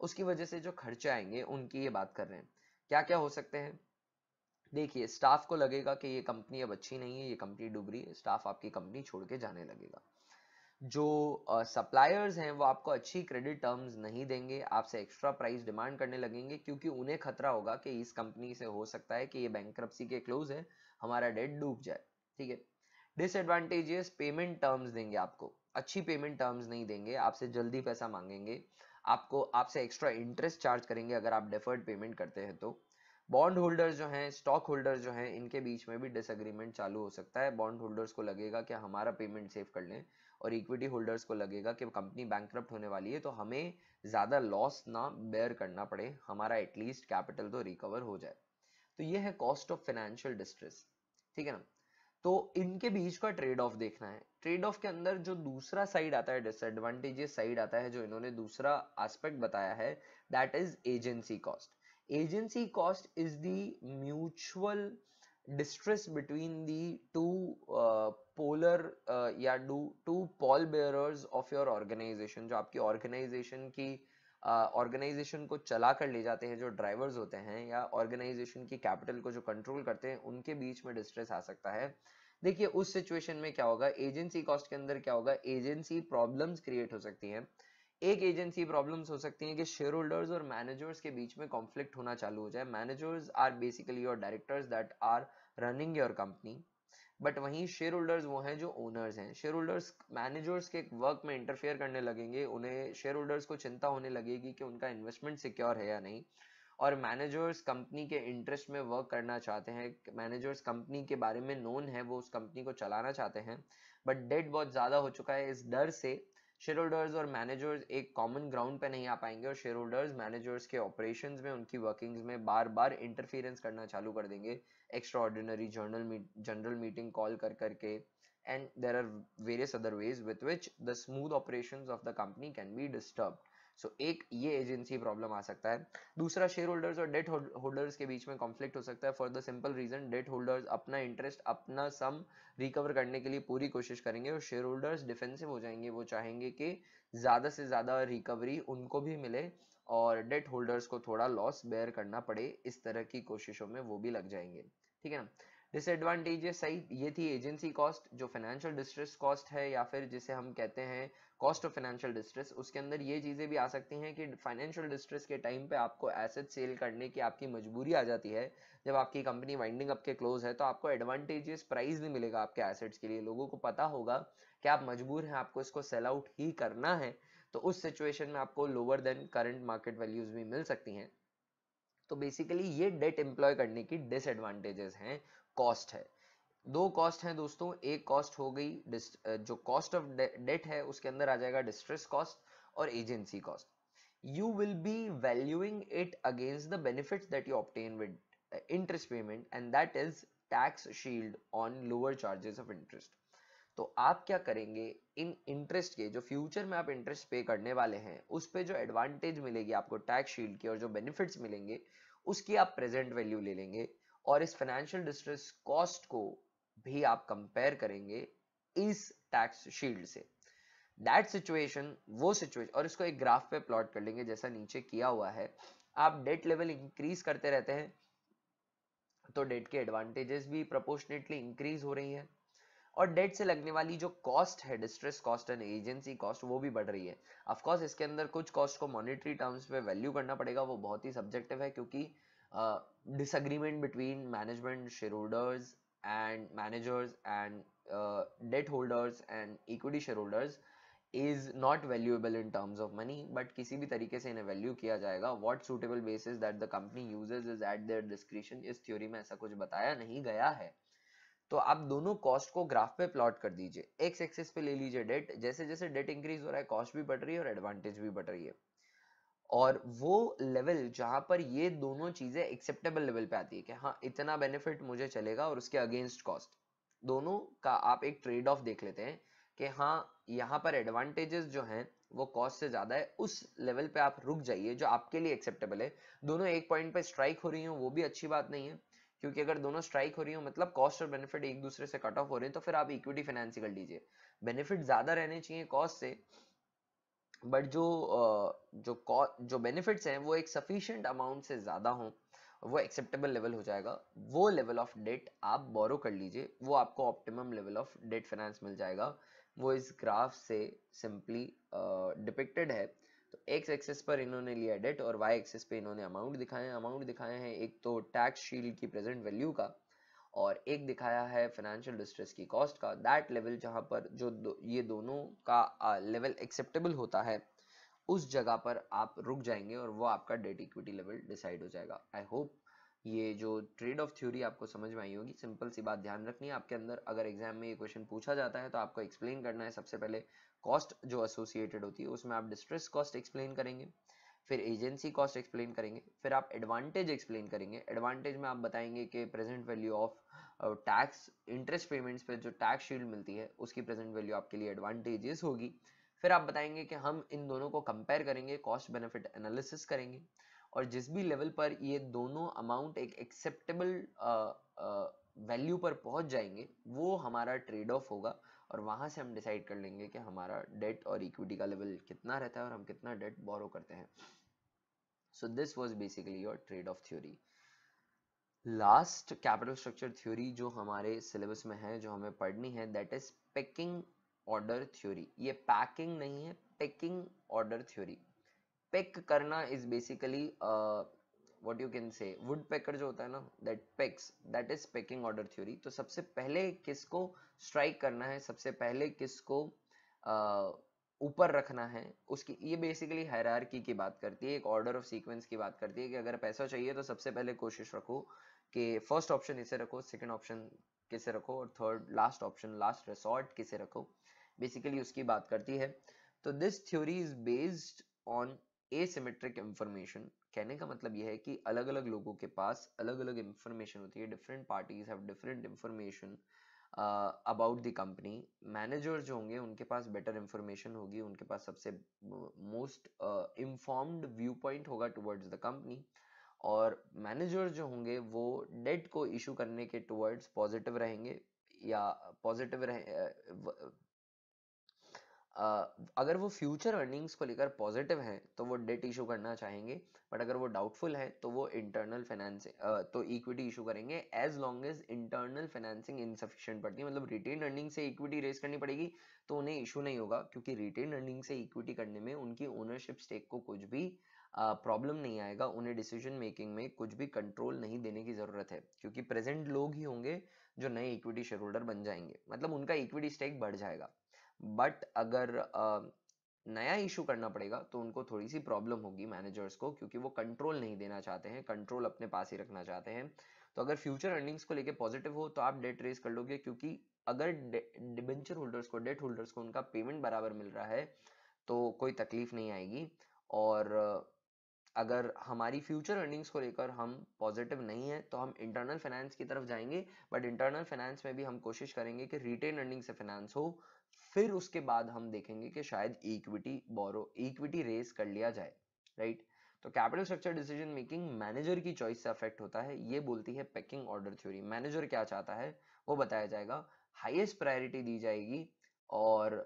उसकी वजह से जो खर्चे आएंगे उनकी ये बात कर रहे हैं क्या क्या हो सकते हैं देखिए स्टाफ को लगेगा कि ये कंपनी अब अच्छी नहीं है ये कंपनी डूब रही है स्टाफ आपकी कंपनी छोड़ के जाने लगेगा जो सप्लायर्स uh, हैं वो आपको अच्छी क्रेडिट टर्म्स नहीं देंगे आपसे एक्स्ट्रा प्राइस डिमांड करने लगेंगे क्योंकि उन्हें खतरा होगा कि इस कंपनी से हो सकता है कि ये बैंक के क्लोज है हमारा डेट डूब जाए ठीक है डिसएडवांटेजेस पेमेंट टर्म्स देंगे आपको अच्छी पेमेंट टर्म्स नहीं देंगे आपसे जल्दी पैसा मांगेंगे आपको आपसे एक्स्ट्रा इंटरेस्ट चार्ज करेंगे अगर आप डेफर्ड पेमेंट करते हैं तो बॉन्ड होल्डर्स जो हैं स्टॉक होल्डर्स जो हैं इनके बीच में भी डिसएग्रीमेंट चालू हो सकता है बॉन्ड होल्डर्स को लगेगा कि हमारा पेमेंट सेफ कर लें और इक्विटी होल्डर्स को लगेगा कि कंपनी बैंक होने वाली है तो हमें ज़्यादा लॉस ना बेयर करना पड़े हमारा एटलीस्ट कैपिटल तो रिकवर हो जाए तो ये है कॉस्ट ऑफ फाइनेंशियल डिस्ट्रेस ठीक है ना तो इनके बीच का ट्रेड ऑफ देखना है ट्रेड ऑफ के अंदर जो दूसरा साइड आता है डिसएडवांटेजेस साइड आता है जो इन्होंने दूसरा एस्पेक्ट बताया है that is agency cost agency cost is the mutual distress between the two polar या do two pole bearers of your organization जो आपकी ऑर्गेनाइजेशन की ऑर्गेनाइजेशन uh, को चला कर ले जाते हैं जो ड्राइवर्स होते हैं या ऑर्गेनाइजेशन की कैपिटल को जो कंट्रोल करते हैं उनके बीच में डिस्ट्रेस आ सकता है देखिए उस सिचुएशन में क्या होगा एजेंसी कॉस्ट के अंदर क्या होगा एजेंसी प्रॉब्लम्स क्रिएट हो सकती हैं एक एजेंसी प्रॉब्लम्स हो सकती हैं कि शेयर होल्डर्स और मैनेजर्स के बीच में कॉन्फ्लिक्ट होना चालू हो जाए managers are basically your directors that are running your company but वहीं शेयर होल्डर्स वो हैं जो ओनर्स हैं शेयर होल्डर्स मैनेजर्स के वर्क में इंटरफेयर करने लगेंगे उन्हें शेयर होल्डर्स को चिंता होने लगेगी कि उनका इन्वेस्टमेंट सिक्योर है या नहीं और मैनेजर्स कंपनी के इंटरेस्ट में वर्क करना चाहते हैं मैनेजर्स कंपनी के बारे में नोन है वो उस कंपनी को चलाना चाहते हैं बट डेट बहुत ज़्यादा हो चुका है इस डर से शेयर होल्डर्स और मैनेजर्स एक कॉमन ग्राउंड पे नहीं आ पाएंगे और शेयर होल्डर्स मैनेजर्स के ऑपरेशन में उनकी वर्किंग्स में बार बार इंटरफियरेंस करना चालू कर देंगे extraordinary journal general meeting call कर करके and there are various other ways with which the smooth operation of the company can be disturb so so, एक ये एजेंसी प्रॉब्लम आ सकता है दूसरा शेयर होल्डर्स और डेट होल्डर्स के बीच में कॉन्फ्लिक्ट हो सकता है for the simple reason debt holders अपना इंटरेस्ट अपना सम रिकवर करने के लिए पूरी कोशिश करेंगे और शेयर होल्डर्स डिफेंसिव हो जाएंगे वो चाहेंगे कि ज़्यादा से ज़्यादा रिकवरी उनको भी मिले और डेट होल्डर्स को थोड़ा लॉस बेयर करना पड़े इस तरह की कोशिशों में वो भी लग जाएंगे ठीक है ना डिसएडवांटेजेस सही ये थी एजेंसी कॉस्ट जो फाइनेंशियल डिस्ट्रेस कॉस्ट है या फिर जिसे हम कहते हैं कॉस्ट ऑफ फाइनेंशियल डिस्ट्रेस उसके अंदर ये चीज़ें भी आ सकती हैं कि फाइनेंशियल डिस्ट्रेस के टाइम पे आपको एसेट सेल करने की आपकी मजबूरी आ जाती है जब आपकी कंपनी वाइंडिंग अप के क्लोज है तो आपको एडवांटेजेस प्राइस नहीं मिलेगा आपके एसेट्स के लिए लोगों को पता होगा कि आप मजबूर हैं आपको इसको सेल आउट ही करना है तो उस सिचुएशन में आपको lower than current market values भी मिल सकती हैं तो बेसिकली ये डेट एम्प्लॉय करने की डिसएडवांटेजेस हैं कॉस्ट है दो कॉस्ट हैं दोस्तों एक कॉस्ट हो गई जो कॉस्ट ऑफ डेट है उसके अंदर आ जाएगा डिस्ट्रेस कॉस्ट और agency cost you will be valuing it against the benefit that you obtain with interest payment and that is tax shield on lower charges of interest तो आप क्या करेंगे इन इंटरेस्ट के जो फ्यूचर में आप इंटरेस्ट पे करने वाले हैं उस पर जो एडवांटेज मिलेगी आपको टैक्स शील्ड की और जो बेनिफिट्स मिलेंगे उसकी आप प्रेजेंट वैल्यू ले लेंगे और इस फाइनेंशियल डिस्ट्रेस कॉस्ट को भी आप कंपेयर करेंगे इस टैक्स शील्ड से दैट सिचुएशन वो सिचुएशन और इसको एक ग्राफ पे प्लॉट कर लेंगे जैसा नीचे किया हुआ है आप डेट लेवल इंक्रीज करते रहते हैं तो डेट के एडवांटेजेस भी प्रपोर्शनेटली इंक्रीज हो रही है और डेट से लगने वाली जो कॉस्ट है distress cost and agency cost वो भी बढ़ रही है ऑफ कोर्स इसके अंदर कुछ कॉस्ट को मॉनेटरी टर्म्स पे वैल्यू करना पड़ेगा वो बहुत ही सब्जेक्टिव है क्योंकि disagreement between management share holders and managers and debt holders and equity share holders is not valuable in terms of money but किसी भी तरीके से इन्हें वैल्यू किया जाएगा what suitable basis that the company users is at their description इस थ्योरी में ऐसा कुछ बताया नहीं गया है तो आप दोनों कॉस्ट को ग्राफ पे प्लॉट कर दीजिए एक्स एक्सेस पे ले लीजिए डेट जैसे जैसे डेट इंक्रीज हो रहा है कॉस्ट भी बढ़ रही है और एडवांटेज भी बढ़ रही है और वो लेवल जहां पर ये दोनों चीजें एक्सेप्टेबल लेवल पे आती है कि हाँ इतना बेनिफिट मुझे चलेगा और उसके अगेंस्ट कॉस्ट दोनों का आप एक ट्रेड ऑफ देख लेते हैं कि हाँ यहाँ पर एडवांटेजेस जो हैं वो कॉस्ट से ज़्यादा है उस लेवल पे आप रुक जाइए जो आपके लिए एक्सेप्टेबल है दोनों एक पॉइंट पे स्ट्राइक हो रही हो वो भी अच्छी बात नहीं है क्योंकि अगर दोनों स्ट्राइक हो रही हो मतलब कॉस्ट और बेनिफिट एक दूसरे से कट ऑफ हो रहे हैं तो फिर आप इक्विटी कर लीजिए बेनिफिट ज़्यादा रहने चाहिए कॉस्ट से बट जो जो जो बेनिफिट्स हैं वो एक सफिशियंट अमाउंट से ज़्यादा हों वो एक्सेप्टेबल लेवल हो जाएगा वो लेवल ऑफ डेट आप बोरो कर लीजिए वो आपको optimum level of debt finance मिल जाएगा वो इस ग्राफ से सिंपली डिपिक्टेड uh, है तो एक्स एक्सेस पर इन्होंने लिया डेट और वाई एक्सेस पे इन्होंने अमाउंट दिखाए अमाउंट दिखाए हैं एक तो टैक्स शील्ड की प्रेजेंट वैल्यू का और एक दिखाया है फाइनेंशियल डिस्ट्रेस की कॉस्ट का दैट लेवल जहां पर जो दो, ये दोनों का लेवल uh, एक्सेप्टेबल होता है उस जगह पर आप रुक जाएंगे और वो आपका डेट इक्विटी लेवल डिसाइड हो जाएगा आई होप ये जो ट्रेड ऑफ थ्योरी आपको समझ में आई होगी सिंपल सी बात ध्यान रखनी है आपके अंदर अगर एग्जाम में ये क्वेश्चन पूछा जाता है तो आपको एक्सप्लेन करना है सबसे पहले कॉस्ट जो एसोसिएटेड होती है उसमें आप डिस्ट्रेस कॉस्ट एक्सप्लेन करेंगे फिर एजेंसी कॉस्ट एक्सप्लेन करेंगे फिर आप एडवांटेज एक्सप्लेन करेंगे एडवांटेज में आप बताएंगे कि present value of tax interest payments पे जो टैक्स शील्ड मिलती है उसकी प्रेजेंट वैल्यू आपके लिए एडवांटेजेस होगी फिर आप बताएंगे कि हम इन दोनों को कंपेयर करेंगे कॉस्ट बेनिफिट एनालिसिस करेंगे और जिस भी लेवल पर ये दोनों अमाउंट एक एक्सेप्टेबल वैल्यू पर पहुंच जाएंगे वो हमारा ट्रेड ऑफ होगा और वहां से हम डिसाइड कर लेंगे कि हमारा डेट और इक्विटी का लेवल कितना रहता है और हम कितना डेट बोरो करते हैं so this was basically your trade off theory last capital structure theory जो हमारे सिलेबस में है जो हमें पढ़नी है that is packing order theory ये पैकिंग नहीं है पैकिंग ऑर्डर थ्योरी पैक करना is basically what you can say would packer जो होता है ना that packs that is packing order theory तो सबसे पहले किसको स्ट्राइक करना है सबसे पहले किसको uh, ऊपर uh, रखना है उसकी ये बेसिकली हैरारकी की बात करती है एक ऑर्डर ऑफ सीक्वेंस की बात करती है कि अगर पैसा चाहिए तो सबसे पहले कोशिश रखो कि फर्स्ट ऑप्शन इसे रखो सेकंड ऑप्शन किसे रखो और third last option last resort किसे रखो बेसिकली उसकी बात करती है तो this theory is based on a asymmetric information कहने का मतलब यह है कि अलग अलग लोगों के पास अलग अलग इंफॉर्मेशन होती है different parties have different information about the company manager जो होंगे उनके पास बेटर इंफॉर्मेशन होगी उनके पास सबसे मोस्ट इंफॉर्म्ड व्यू पॉइंट होगा टुवर्ड्स द कंपनी और मैनेजर जो होंगे वो डेट को इशू करने के टुवर्ड्स पॉजिटिव रहेंगे या पॉजिटिव रहे आ, अगर वो फ्यूचर अर्निंग्स को लेकर पॉजिटिव हैं तो वो डेट इशू करना चाहेंगे बट अगर वो डाउटफुल है तो वो इंटरनल फाइनेंसिंग तो इक्विटी इशू करेंगे as long as internal financing insufficient पड़ती है मतलब रिटेन अर्निंग से इक्विटी रेस करनी पड़ेगी तो उन्हें इशू नहीं होगा क्योंकि रिटेन अर्निंग से इक्विटी करने में उनकी ओनरशिप स्टेक को कुछ भी प्रॉब्लम नहीं आएगा उन्हें डिसीजन मेकिंग में कुछ भी कंट्रोल नहीं देने की ज़रूरत है क्योंकि प्रेजेंट लोग ही होंगे जो नए इक्विटी शेयर होल्डर बन जाएंगे मतलब उनका इक्विटी स्टेक बढ़ जाएगा बट अगर नया इशू करना पड़ेगा तो उनको थोड़ी सी प्रॉब्लम होगी मैनेजर्स को क्योंकि वो कंट्रोल नहीं देना चाहते हैं कंट्रोल अपने पास ही रखना चाहते हैं तो अगर फ्यूचर अर्निंग्स को लेके पॉजिटिव हो तो आप डेट रेस कर लोगे क्योंकि अगर डिबेंचर होल्डर्स को डेट होल्डर्स को उनका पेमेंट बराबर मिल रहा है तो कोई तकलीफ नहीं आएगी और अगर हमारी फ्यूचर अर्निंग्स को लेकर हम पॉजिटिव नहीं है तो हम इंटरनल फाइनेंस की तरफ जाएंगे बट इंटरनल फाइनेंस में भी हम कोशिश करेंगे कि रिटेन अर्निंग से फाइनेंस हो फिर उसके बाद हम देखेंगे कि शायद इक्विटी बोरो इक्विटी रेस कर लिया जाए राइट तो capital structure decision making manager की चॉइस से अफेक्ट होता है ये बोलती है पैकिंग ऑर्डर थ्योरी मैनेजर क्या चाहता है वो बताया जाएगा हाईएस्ट प्रायोरिटी दी जाएगी और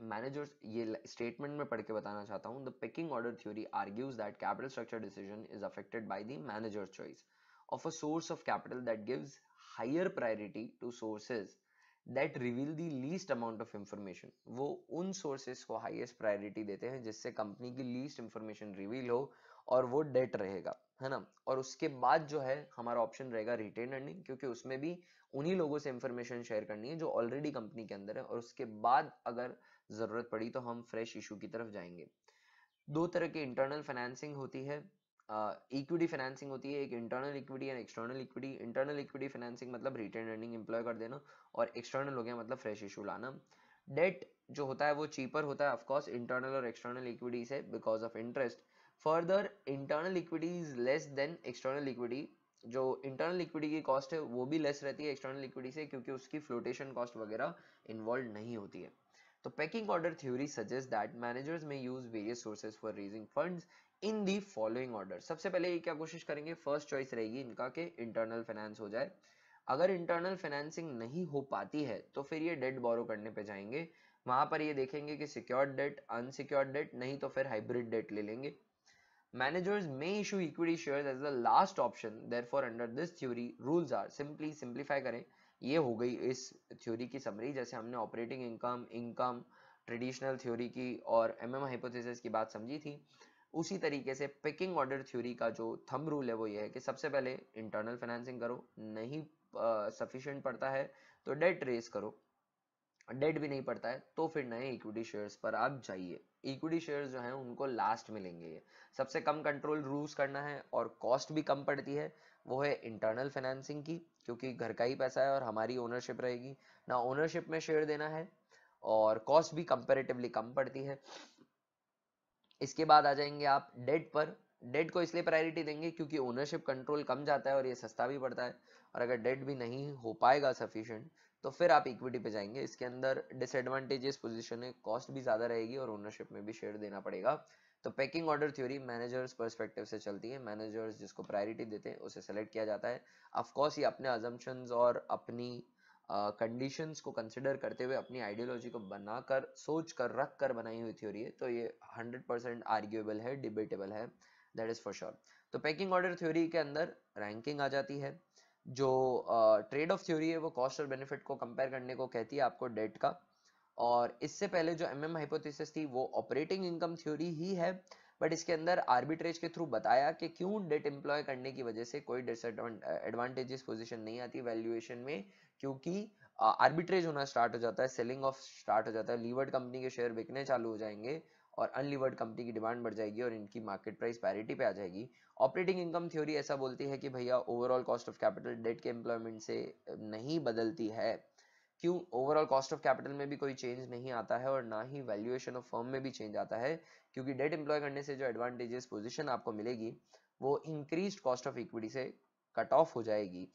मैनेजर्स ये स्टेटमेंट में पढ़ के बताना चाहता हूँ the picking order theory argues that capital structure decision is affected by the manager choice of a source of capital that gives higher priority to sources that reveal the least amount of information वो उन सोर्सेज को हाइएस्ट प्रायोरिटी देते हैं जिससे कंपनी की लीस्ट इंफॉर्मेशन रिवील हो और वो डेट रहेगा है ना और उसके बाद जो है हमारा ऑप्शन रहेगा रिटेन अर्निंग क्योंकि उसमें भी उन्हीं लोगों से इंफॉर्मेशन शेयर करनी है जो ऑलरेडी कंपनी के अंदर है और उसके बाद अगर ज़रूरत पड़ी तो हम फ्रेश इशू की तरफ जाएंगे दो तरह की इंटरनल फाइनेंसिंग होती है इक्विटी uh, फाइनेंसिंग होती है एक internal equity and external equity internal equity financing मतलब रिटेन अर्निंग एम्प्लॉय कर देना और एक्सटर्नल हो गया मतलब फ्रेश इशू लाना डेट जो होता है वो चीपर होता है ऑफकोर्स इंटरनल और एक्सटर्नल इक्विटी से because of interest further internal equity is less than external equity जो इंटरनल इक्विटी की कॉस्ट है वो भी लेस रहती है एक्सटर्नल इक्विटी से क्योंकि उसकी फ्लोटेशन कॉस्ट वगैरह इन्वॉल्व नहीं होती है तो packing order theory suggest that managers may use various sources for raising funds in the following order सबसे पहले ये क्या कोशिश करेंगे फर्स्ट चॉइस रहेगी इनका कि इंटरनल फाइनेंस हो जाए अगर इंटरनल फाइनेंसिंग नहीं हो पाती है तो फिर ये डेट बोरो करने पे जाएंगे वहां पर ये देखेंगे कि सिक्योर्ड डेट अनसिक्योर्ड डेट नहीं तो फिर हाइब्रिड डेट ले लेंगे managers may issue equity share as the last option there under this theory rules are simply simplify करें ये हो गई इस थ्योरी की समरी जैसे हमने operating income income traditional theory की और एम एम हाइपोथेसिस की बात समझी थी उसी तरीके से पिकिंग ऑर्डर थ्योरी का जो थम रूल है वो ये है कि सबसे पहले इंटरनल फाइनेंसिंग करो नहीं uh, पड़ता है तो डेट रेस करो डेट भी नहीं पड़ता है तो फिर नए इक्विटी शेयर्स पर आप जाइए इक्विटी शेयर्स जो हैं उनको लास्ट में लेंगे ये सबसे कम कंट्रोल रूल्स करना है और कॉस्ट भी कम पड़ती है वो है इंटरनल फाइनेंसिंग की क्योंकि घर का ही पैसा है और हमारी ओनरशिप रहेगी ना ओनरशिप में शेयर देना है और कॉस्ट भी कंपेरेटिवली कम पड़ती है इसके बाद आ जाएंगे आप डेट पर डेट को इसलिए प्रायोरिटी देंगे क्योंकि ओनरशिप कंट्रोल कम जाता है और ये सस्ता भी पड़ता है और अगर डेट भी नहीं हो पाएगा सफिशियंट तो फिर आप इक्विटी पे जाएंगे इसके अंदर डिसएडवांटेजेस पोजीशन है कॉस्ट भी ज़्यादा रहेगी और ओनरशिप में भी शेयर देना पड़ेगा तो packing order theory managers perspective से चलती है मैनेजर्स जिसको प्रायोरिटी देते हैं उसे सेलेक्ट किया जाता है अफकोर्स ये अपने अजम्पन और अपनी कंडीशंस uh, को कंसिडर करते हुए अपनी आइडियोलॉजी को बनाकर सोच कर रख कर बनाई हुई थ्योरी है तो ये हंड्रेड परसेंट आर्ग्यूएबल है डिबेटेबल है दैट इज़ फॉर श्योर तो पैकिंग ऑर्डर थ्योरी के अंदर रैंकिंग आ जाती है जो ट्रेड ऑफ थ्योरी है वो कॉस्ट और बेनिफिट को कंपेयर करने को कहती है आपको डेट का और इससे पहले जो एम एम हाइपोथिस थी वो ऑपरेटिंग इनकम थ्योरी ही है बट इसके अंदर आर्बिट्रेज के थ्रू बताया कि क्यों डेट एम्प्लॉय करने की वजह से कोई एडवांटेजेस पोजीशन नहीं आती वैल्यूएशन में क्योंकि आर्बिट्रेज होना स्टार्ट हो जाता है सेलिंग ऑफ स्टार्ट हो जाता है लीवर्ड कंपनी के शेयर बिकने चालू हो जाएंगे और अनलिवर्ड कंपनी की डिमांड बढ़ जाएगी और इनकी मार्केट प्राइस पैरिटी पे आ जाएगी ऑपरेटिंग इनकम थ्योरी ऐसा बोलती है कि भैया overall cost of capital debt के एम्प्लॉयमेंट से नहीं बदलती है क्यों ओवरऑल कॉस्ट ऑफ कैपिटल में भी कोई चेंज नहीं आता है और ना ही वैल्यूएशन ऑफ फर्म में भी चेंज आता है क्योंकि डेट एम्प्लॉय करने से जो एडवांटेजेस पोजिशन आपको मिलेगी वो इंक्रीज कॉस्ट ऑफ इक्विटी से कट ऑफ हो जाएगी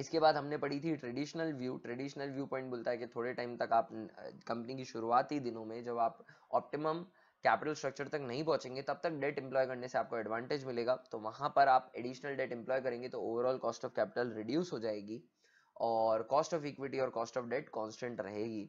इसके बाद हमने पढ़ी थी traditional view traditional view point बोलता है कि थोड़े टाइम तक आप कंपनी की शुरुआती दिनों में जब आप ऑप्टिमम कैपिटल स्ट्रक्चर तक नहीं पहुंचेंगे तब तक डेट एम्प्लॉय करने से आपको एडवांटेज मिलेगा तो वहां पर आप एडिशनल डेट एम्प्लॉय करेंगे तो overall cost of capital reduce हो जाएगी और कॉस्ट ऑफ इक्विटी और कॉस्ट ऑफ डेट कॉन्स्टेंट रहेगी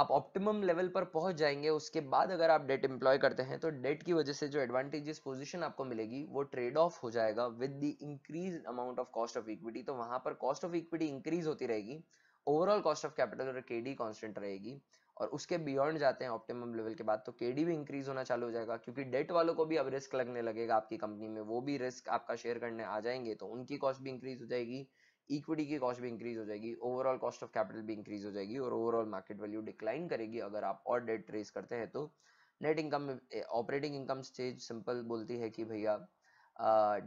आप ऑप्टिमम लेवल पर पहुंच जाएंगे उसके बाद अगर आप डेट एम्प्लॉय करते हैं तो डेट की वजह से जो एडवांटेजेस पोजीशन आपको मिलेगी वो ट्रेड ऑफ हो जाएगा with the increase amount of cost of equity तो वहां पर कॉस्ट ऑफ इक्विटी इंक्रीज होती रहेगी ओवरऑल कॉस्ट ऑफ कैपिटल और के डी कॉन्स्टेंट रहेगी और उसके बियॉन्ड जाते हैं ऑप्टिमम लेवल के बाद तो के डी भी इंक्रीज होना चालू हो जाएगा क्योंकि डेट वालों को भी अब रिस्क लगने लगेगा आपकी कंपनी में वो भी रिस्क आपका शेयर करने आ जाएंगे तो उनकी कॉस्ट भी इंक्रीज हो जाएगी इक्विटी की कॉस्ट भी इंक्रीज हो जाएगी ओवरऑल कॉस्ट ऑफ कैपिटल भी इंक्रीज हो जाएगी और ओवरऑल मार्केट वैल्यू डिक्लाइन करेगी अगर आप और डेट रेस करते हैं तो net income operating income stage simple बोलती है कि भैया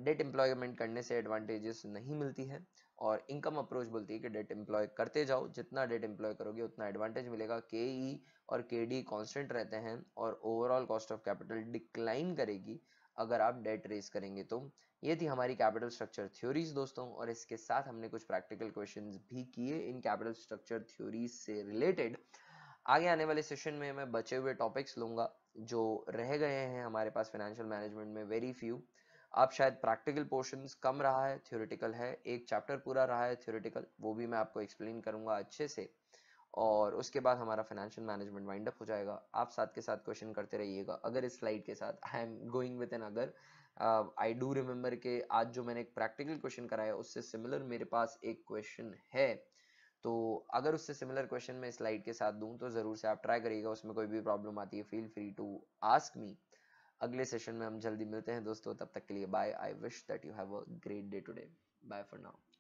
डेट एम्प्लॉयमेंट करने से एडवांटेजेस नहीं मिलती है और इनकम अप्रोच बोलती है कि डेट एम्प्लॉय करते जाओ जितना डेट एम्प्लॉय करोगे उतना एडवांटेज मिलेगा के ई e और के डी कॉन्स्टेंट रहते हैं और overall cost of capital decline करेगी अगर आप डेट रेस करेंगे तो ये थी हमारी कैपिटल स्ट्रक्चर थ्योरीज दोस्तों और इसके साथ हमने कुछ प्रैक्टिकल क्वेश्चन भी किए इन कैपिटल स्ट्रक्चर थ्योरीज से रिलेटेड आगे आने वाले सेशन में मैं बचे हुए टॉपिक्स लूंगा जो रह गए हैं हमारे पास फाइनेंशियल मैनेजमेंट में वेरी फ्यू आप शायद प्रैक्टिकल पोर्शन कम रहा है थ्योरेटिकल है एक चैप्टर पूरा रहा है थ्योरेटिकल वो भी मैं आपको एक्सप्लेन करूंगा अच्छे से और उसके बाद हमारा फाइनेंशियल मैनेजमेंट वाइंड अप हो जाएगा आप साथ के साथ क्वेश्चन करते रहिएगा अगर इस स्लाइड के साथ I am going with an अगर आई डू रिमेम्बर के आज जो मैंने एक प्रैक्टिकल क्वेश्चन कराया उससे सिमिलर मेरे पास एक क्वेश्चन है तो अगर उससे सिमिलर क्वेश्चन मैं स्लाइड के साथ दूं तो ज़रूर से आप ट्राई करिएगा उसमें कोई भी प्रॉब्लम आती है feel free to ask me अगले सेशन में हम जल्दी मिलते हैं दोस्तों तब तक के लिए bye I wish that you have a great day today bye for now